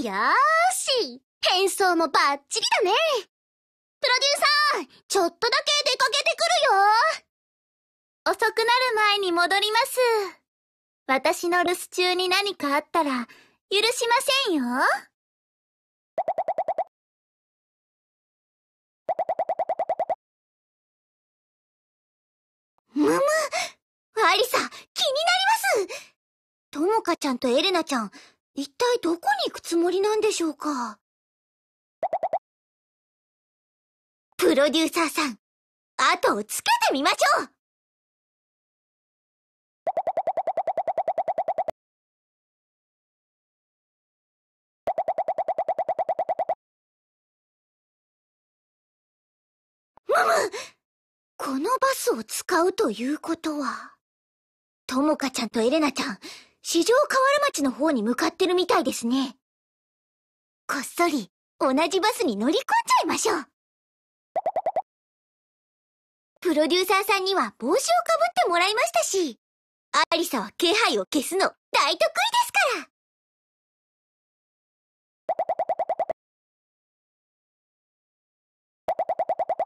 よーし変装もバッチリだねプロデューサーちょっとだけ出かけてくるよ遅くなる前に戻ります。私の留守中に何かあったら許しませんよ。むむアリサ、気になりますともかちゃんとエレナちゃん、一体どこに行くつもりなんでしょうかプロデューサーさん、後をつけてみましょうむむこのバスを使うということは、ともかちゃんとエレナちゃん、市場河原町の方に向かってるみたいですね。こっそり同じバスに乗り込んじゃいましょう。プロデューサーさんには帽子をかぶってもらいましたし、アリサは気配を消すの大得意ですか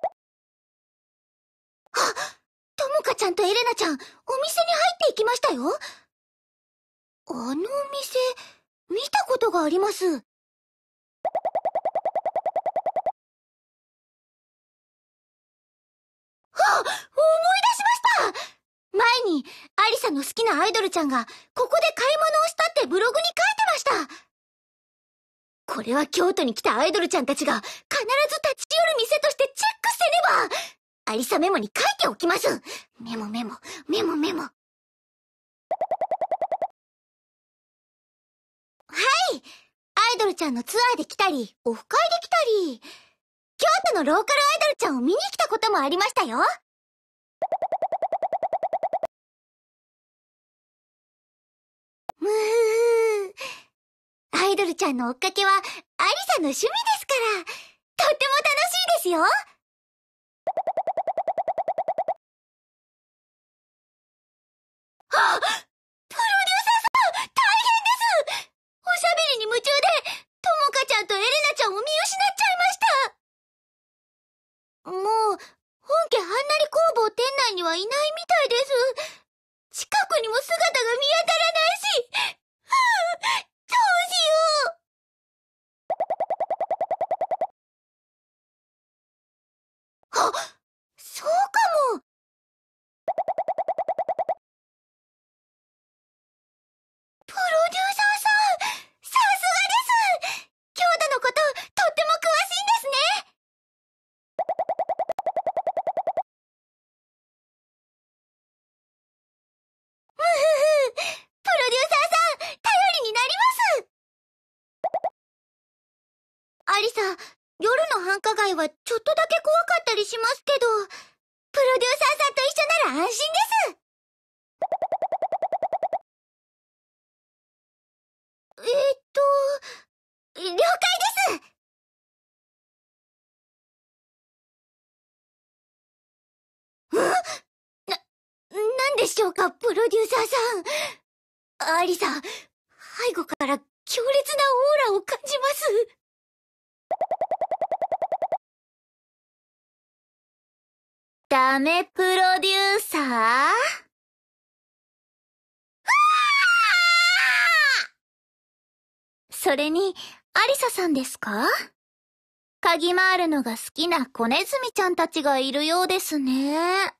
ら。あ、ともかちゃんとエレナちゃん、お店に入っていきましたよ。あのお店、見たことがあります。あ思い出しました前に、アリサの好きなアイドルちゃんが、ここで買い物をしたってブログに書いてましたこれは京都に来たアイドルちゃんたちが、必ず立ち寄る店としてチェックせねばアリサメモに書いておきますメモメモ、メモメモ。アイドルちゃんのツアーで来たり、オフ会で来たり、京都のローカルアイドルちゃんを見に来たこともありましたよ。むー。アイドルちゃんの追っかけは、アリさんの趣味ですから、とっても楽しいですよ。あっアリサ、夜の繁華街はちょっとだけ怖かったりしますけど、プロデューサーさんと一緒なら安心ですえー、っと、了解ですんな、なんでしょうか、プロデューサーさん。アリサ、背後から強烈なオーラを感じます。ダメプロデューサーそれに、アリサさんですか嗅ぎ回るのが好きな小ネズミちゃんたちがいるようですね。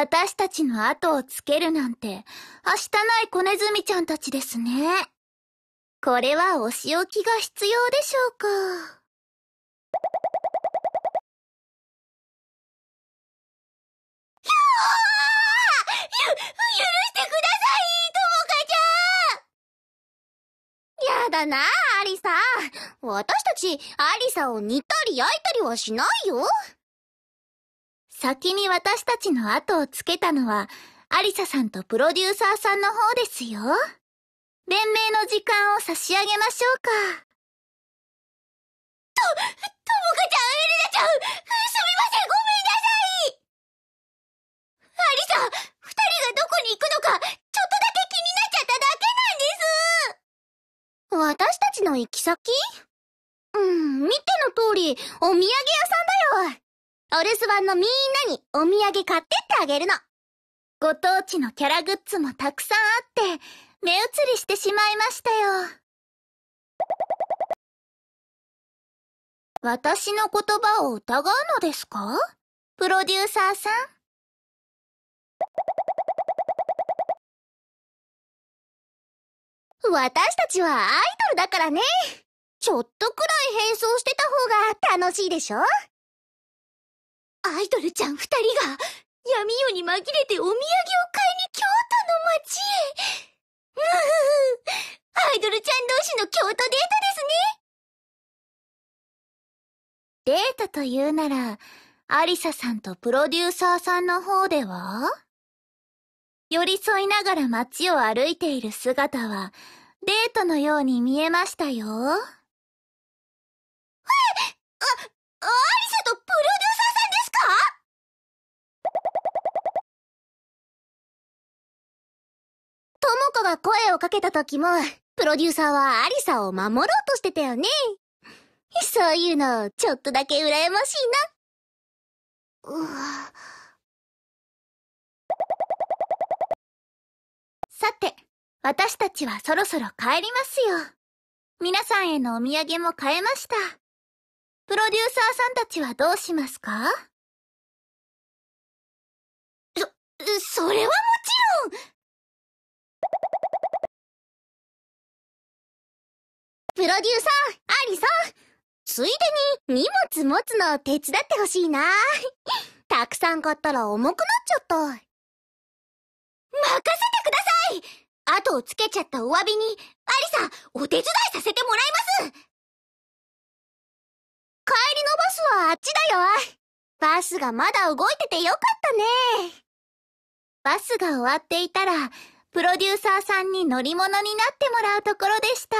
私たちの後をつけるなんて、はしたない小ネズミちゃんたちですね。これはお仕置きが必要でしょうか。ゆ、許してください、ともかちゃんやだな、アリサ。私たち、アリサを煮たり焼いたりはしないよ。先に私たちの後をつけたのは、アリサさんとプロデューサーさんの方ですよ。連名の時間を差し上げましょうか。と、ともかちゃん、エレナちゃん、すみません、ごめんなさいアリサ、二人がどこに行くのか、ちょっとだけ気になっちゃっただけなんです私たちの行き先うん、見ての通り、お土産屋さんだよお留守番のみんなにお土産買ってってあげるの。ご当地のキャラグッズもたくさんあって、目移りしてしまいましたよ。私の言葉を疑うのですかプロデューサーさん。私たちはアイドルだからね。ちょっとくらい変装してた方が楽しいでしょアイドルちゃん二人が闇夜に紛れてお土産を買いに京都の街へ。うん、アイドルちゃん同士の京都デートですね。デートというなら、アリサさんとプロデューサーさんの方では寄り添いながら街を歩いている姿は、デートのように見えましたよ。えあ、あ子が声をかけた時も、プロデューサーはアリサを守ろうとしてたよね。そういうの、ちょっとだけ羨ましいな。うわ。さて、私たちはそろそろ帰りますよ。皆さんへのお土産も買えました。プロデューサーさんたちはどうしますかそ、それはもプロデューサー、アリさんついでに荷物持つのを手伝ってほしいな。たくさん買ったら重くなっちゃった。任せてください後をつけちゃったお詫びに、アリさん、お手伝いさせてもらいます帰りのバスはあっちだよバスがまだ動いててよかったね。バスが終わっていたら、プロデューサーさんに乗り物になってもらうところでした。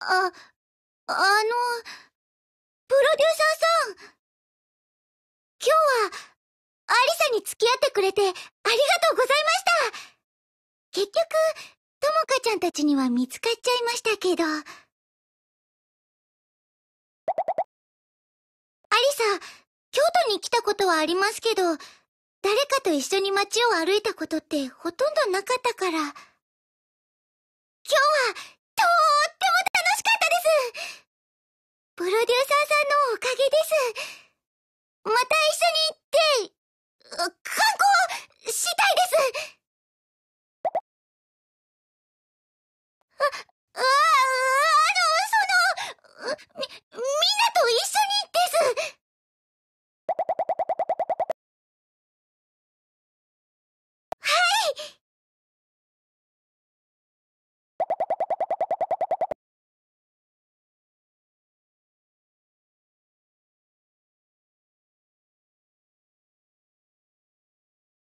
あ、あの、プロデューサーさん今日は、アリサに付き合ってくれてありがとうございました結局、ともかちゃんたちには見つかっちゃいましたけど。に来たことはありますけど、誰かと一緒に街を歩いたことってほとんどなかったから。今日は、とーっても楽しかったですプロデューサーさんのおかげです。また一緒に行って、観光したいですい